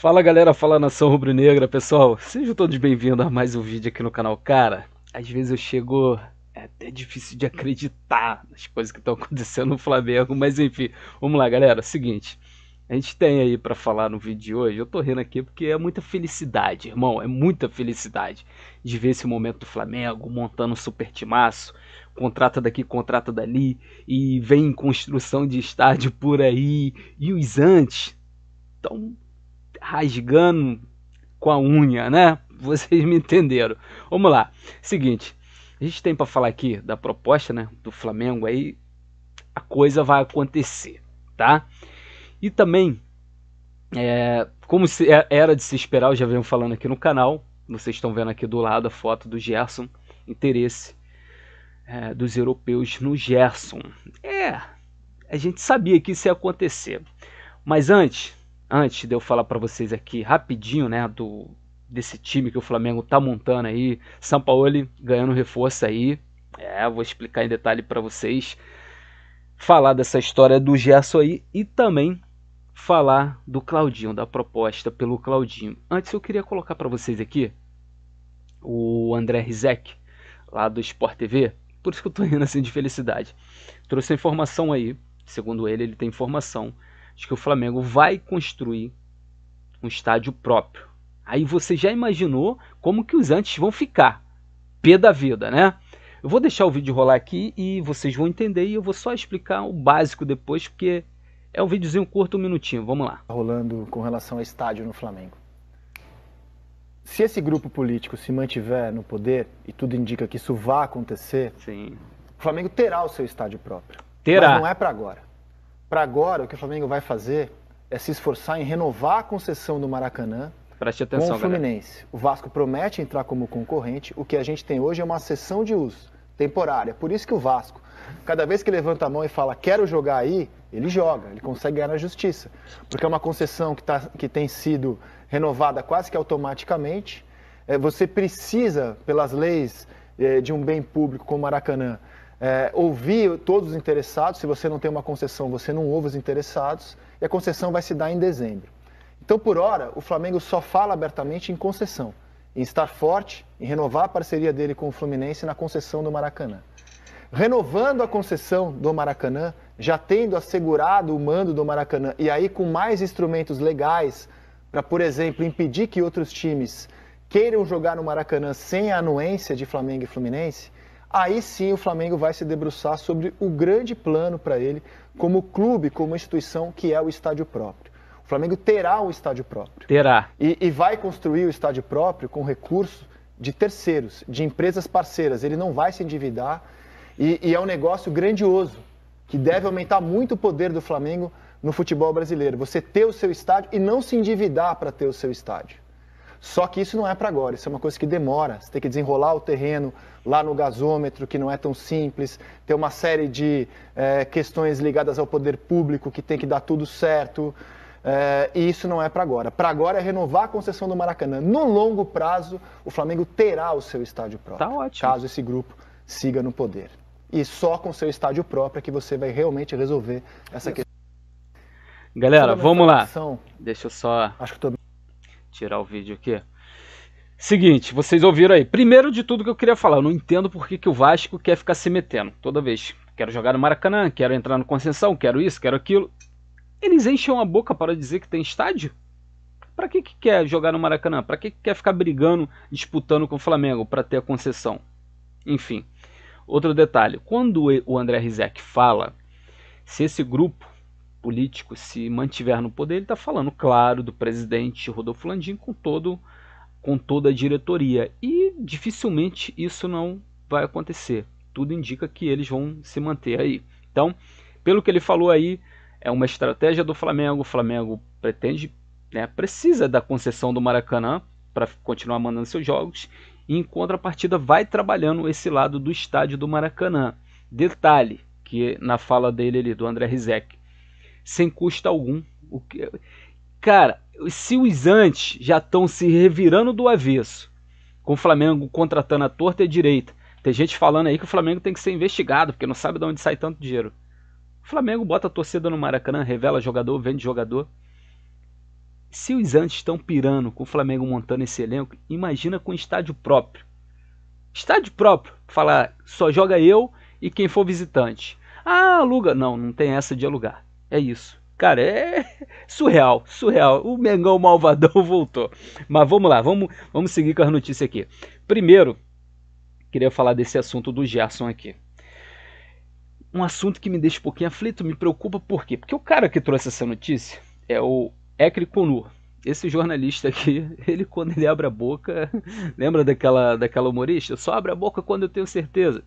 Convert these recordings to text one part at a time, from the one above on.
Fala galera, fala nação rubro-negra, pessoal, sejam todos bem-vindos a mais um vídeo aqui no canal. Cara, às vezes eu chego, é até difícil de acreditar nas coisas que estão acontecendo no Flamengo, mas enfim, vamos lá galera, seguinte, a gente tem aí para falar no vídeo de hoje, eu tô rindo aqui porque é muita felicidade, irmão, é muita felicidade de ver esse momento do Flamengo montando um super timaço, contrata daqui, contrata dali, e vem construção de estádio por aí, e os antes, então rasgando com a unha, né? Vocês me entenderam. Vamos lá. Seguinte, a gente tem para falar aqui da proposta, né, do Flamengo aí a coisa vai acontecer, tá? E também é, como se, é, era de se esperar, eu já venho falando aqui no canal, vocês estão vendo aqui do lado a foto do Gerson, interesse é, dos europeus no Gerson. É, a gente sabia que isso ia acontecer. Mas antes, antes de eu falar para vocês aqui rapidinho, né, do desse time que o Flamengo tá montando aí, São Paulo ganhando reforço aí. É, vou explicar em detalhe para vocês. Falar dessa história do Gerson aí e também falar do Claudinho, da proposta pelo Claudinho. Antes eu queria colocar para vocês aqui o André Rizek, lá do Sport TV. Por isso que eu tô rindo assim de felicidade. Trouxe a informação aí, segundo ele, ele tem informação de que o Flamengo vai construir um estádio próprio. Aí você já imaginou como que os antes vão ficar. P da vida, né? Eu vou deixar o vídeo rolar aqui e vocês vão entender e eu vou só explicar o básico depois, porque é um videozinho curto, um minutinho. Vamos lá. Tá rolando com relação a estádio no Flamengo. Se esse grupo político se mantiver no poder, e tudo indica que isso vai acontecer, Sim. o Flamengo terá o seu estádio próprio. Terá. Mas não é para agora. Para agora, o que o Flamengo vai fazer é se esforçar em renovar a concessão do Maracanã atenção, com o Fluminense. Galera. O Vasco promete entrar como concorrente. O que a gente tem hoje é uma sessão de uso temporária. Por isso que o Vasco, cada vez que levanta a mão e fala quero jogar aí, ele joga, ele consegue ganhar na justiça. Porque é uma concessão que, tá, que tem sido renovada quase que automaticamente. É, você precisa, pelas leis é, de um bem público como o Maracanã, é, ouvir todos os interessados. Se você não tem uma concessão, você não ouve os interessados. E a concessão vai se dar em dezembro. Então, por hora, o Flamengo só fala abertamente em concessão, em estar forte, em renovar a parceria dele com o Fluminense na concessão do Maracanã. Renovando a concessão do Maracanã, já tendo assegurado o mando do Maracanã e aí com mais instrumentos legais para, por exemplo, impedir que outros times queiram jogar no Maracanã sem a anuência de Flamengo e Fluminense, aí sim o Flamengo vai se debruçar sobre o grande plano para ele, como clube, como instituição, que é o estádio próprio. O Flamengo terá um estádio próprio. Terá. E, e vai construir o estádio próprio com recursos de terceiros, de empresas parceiras. Ele não vai se endividar e, e é um negócio grandioso que deve aumentar muito o poder do Flamengo no futebol brasileiro. Você ter o seu estádio e não se endividar para ter o seu estádio. Só que isso não é para agora, isso é uma coisa que demora. Você tem que desenrolar o terreno lá no gasômetro, que não é tão simples, tem uma série de é, questões ligadas ao poder público que tem que dar tudo certo. É, e isso não é para agora. Para agora é renovar a concessão do Maracanã. No longo prazo, o Flamengo terá o seu estádio próprio. Tá ótimo. Caso esse grupo siga no poder. E só com seu estádio próprio é que você vai realmente resolver essa questão. Galera, vamos lá. Deixa eu só. Acho que tô tirar o vídeo aqui. Seguinte, vocês ouviram aí. Primeiro de tudo que eu queria falar, eu não entendo por que, que o Vasco quer ficar se metendo toda vez. Quero jogar no Maracanã, quero entrar no Conceição, quero isso, quero aquilo. Eles enchem a boca para dizer que tem estádio? Para que, que quer jogar no Maracanã? Para que, que quer ficar brigando, disputando com o Flamengo para ter a concessão? Enfim. Outro detalhe, quando o André Rizek fala, se esse grupo político se mantiver no poder, ele está falando, claro, do presidente Rodolfo Landim com, todo, com toda a diretoria. E dificilmente isso não vai acontecer. Tudo indica que eles vão se manter aí. Então, pelo que ele falou aí, é uma estratégia do Flamengo. O Flamengo pretende, né, precisa da concessão do Maracanã para continuar mandando seus jogos. E em contrapartida, vai trabalhando esse lado do estádio do Maracanã. Detalhe que na fala dele ali, do André Rizek, sem custo algum. O que... Cara, se os antes já estão se revirando do avesso, com o Flamengo contratando a torta e a direita, tem gente falando aí que o Flamengo tem que ser investigado, porque não sabe de onde sai tanto dinheiro. O Flamengo bota a torcida no Maracanã, revela jogador, vende jogador. Se os antes estão pirando com o Flamengo montando esse elenco, imagina com estádio próprio. Estádio próprio, falar só joga eu e quem for visitante. Ah, aluga. Não, não tem essa de alugar. É isso. Cara, é surreal, surreal. O Mengão Malvadão voltou. Mas vamos lá, vamos, vamos seguir com as notícias aqui. Primeiro, queria falar desse assunto do Gerson aqui. Um assunto que me deixa um pouquinho aflito, me preocupa por quê? Porque o cara que trouxe essa notícia é o Ecri Conu. Esse jornalista aqui, ele quando ele abre a boca, lembra daquela, daquela humorista? Só abre a boca quando eu tenho certeza.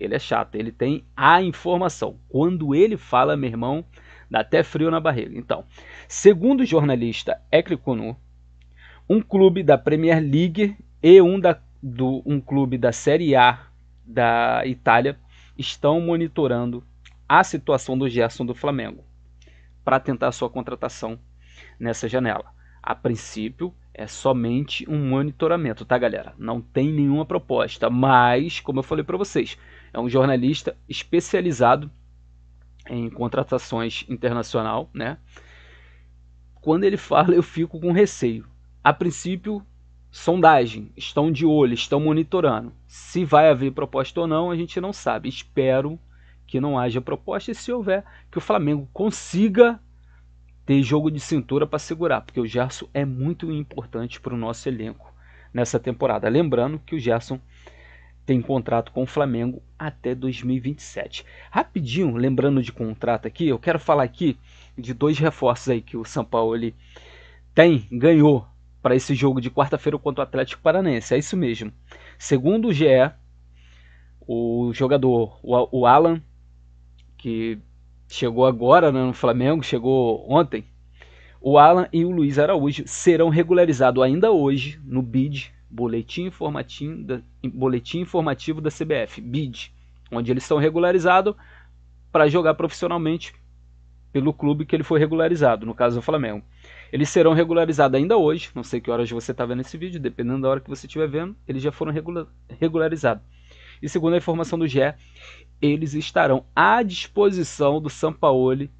Ele é chato, ele tem a informação. Quando ele fala, meu irmão, Dá até frio na barriga. Então, segundo o jornalista Ekri um clube da Premier League e um, da, do, um clube da Série A da Itália estão monitorando a situação do Gerson do Flamengo para tentar sua contratação nessa janela. A princípio, é somente um monitoramento, tá, galera? Não tem nenhuma proposta, mas, como eu falei para vocês, é um jornalista especializado em contratações internacional, né? Quando ele fala, eu fico com receio. A princípio, sondagem, estão de olho, estão monitorando. Se vai haver proposta ou não, a gente não sabe. Espero que não haja proposta e se houver, que o Flamengo consiga ter jogo de cintura para segurar, porque o Gerson é muito importante para o nosso elenco nessa temporada. Lembrando que o Gerson tem contrato com o Flamengo até 2027. Rapidinho, lembrando de contrato aqui, eu quero falar aqui de dois reforços aí que o São Paulo tem, ganhou para esse jogo de quarta-feira contra o Atlético Paranaense. É isso mesmo. Segundo o GE, o jogador, o Alan, que chegou agora né, no Flamengo, chegou ontem, o Alan e o Luiz Araújo serão regularizados ainda hoje no BID Boletim Informativo da, Boletim Informativo da CBF, BID, onde eles são regularizados para jogar profissionalmente pelo clube que ele foi regularizado, no caso do Flamengo. Eles serão regularizados ainda hoje, não sei que horas você está vendo esse vídeo, dependendo da hora que você estiver vendo, eles já foram regularizados. E segundo a informação do GE, eles estarão à disposição do Sampaoli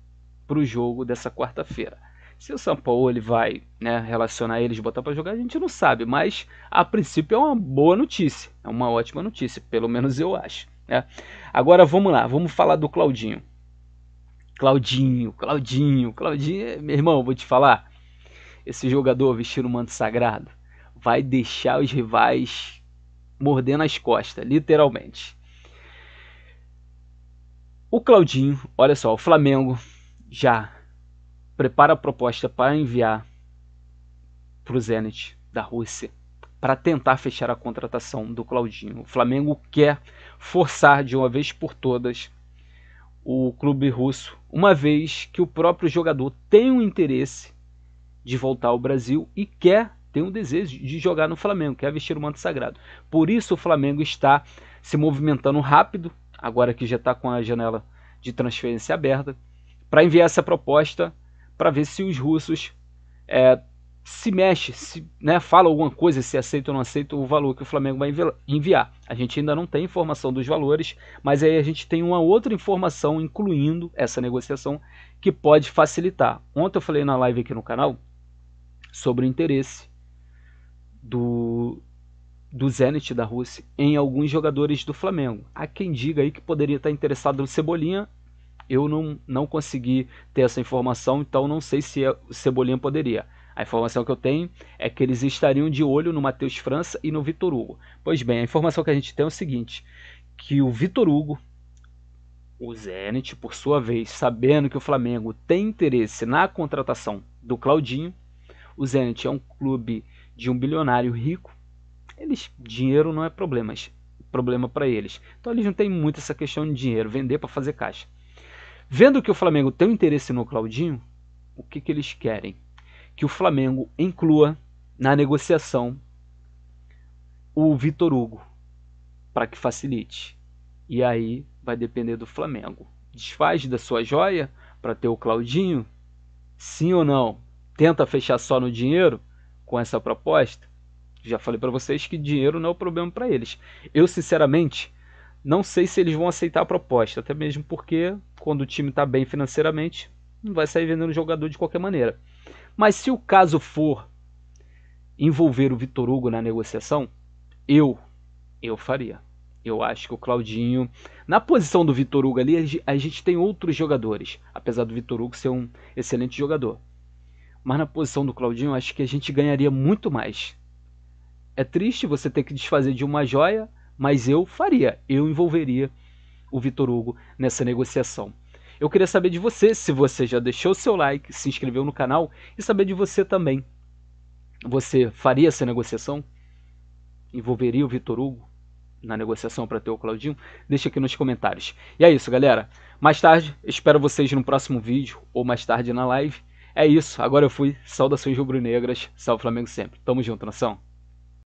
para o jogo dessa quarta-feira. Se o São Paulo ele vai né, relacionar eles, botar para jogar, a gente não sabe. Mas a princípio é uma boa notícia, é uma ótima notícia, pelo menos eu acho. Né? Agora vamos lá, vamos falar do Claudinho. Claudinho, Claudinho, Claudinho, meu irmão, vou te falar. Esse jogador vestindo o manto sagrado vai deixar os rivais mordendo as costas, literalmente. O Claudinho, olha só, o Flamengo já prepara a proposta para enviar para o Zenit da Rússia para tentar fechar a contratação do Claudinho. O Flamengo quer forçar de uma vez por todas o clube russo, uma vez que o próprio jogador tem o um interesse de voltar ao Brasil e quer, tem um desejo de jogar no Flamengo, quer vestir o manto sagrado. Por isso o Flamengo está se movimentando rápido, agora que já está com a janela de transferência aberta, para enviar essa proposta para ver se os russos é, se mexe, se né, fala alguma coisa, se aceita ou não aceita o valor que o Flamengo vai enviar. A gente ainda não tem informação dos valores, mas aí a gente tem uma outra informação incluindo essa negociação que pode facilitar. Ontem eu falei na live aqui no canal sobre o interesse do, do Zenit da Rússia em alguns jogadores do Flamengo. Há quem diga aí que poderia estar interessado no Cebolinha eu não, não consegui ter essa informação, então não sei se o é, Cebolinha poderia. A informação que eu tenho é que eles estariam de olho no Matheus França e no Vitor Hugo. Pois bem, a informação que a gente tem é o seguinte: que o Vitor Hugo, o Zenit, por sua vez, sabendo que o Flamengo tem interesse na contratação do Claudinho, o Zenit é um clube de um bilionário rico. Eles dinheiro não é problemas, problema para eles. Então eles não têm muito essa questão de dinheiro, vender para fazer caixa. Vendo que o Flamengo tem um interesse no Claudinho, o que, que eles querem? Que o Flamengo inclua na negociação o Vitor Hugo para que facilite. E aí vai depender do Flamengo. Desfaz da sua joia para ter o Claudinho? Sim ou não? Tenta fechar só no dinheiro com essa proposta? Já falei para vocês que dinheiro não é o problema para eles. Eu, sinceramente, não sei se eles vão aceitar a proposta, até mesmo porque quando o time está bem financeiramente, não vai sair vendendo jogador de qualquer maneira. Mas se o caso for envolver o Vitor Hugo na negociação, eu eu faria. Eu acho que o Claudinho, na posição do Vitor Hugo ali, a gente tem outros jogadores, apesar do Vitor Hugo ser um excelente jogador. Mas na posição do Claudinho, eu acho que a gente ganharia muito mais. É triste você ter que desfazer de uma joia, mas eu faria, eu envolveria o Vitor Hugo nessa negociação. Eu queria saber de você se você já deixou seu like, se inscreveu no canal e saber de você também. Você faria essa negociação? Envolveria o Vitor Hugo na negociação para ter o Claudinho? Deixa aqui nos comentários. E é isso, galera. Mais tarde, espero vocês no próximo vídeo ou mais tarde na live. É isso, agora eu fui. Saudações rubro-negras, salve Flamengo sempre. Tamo junto, nação.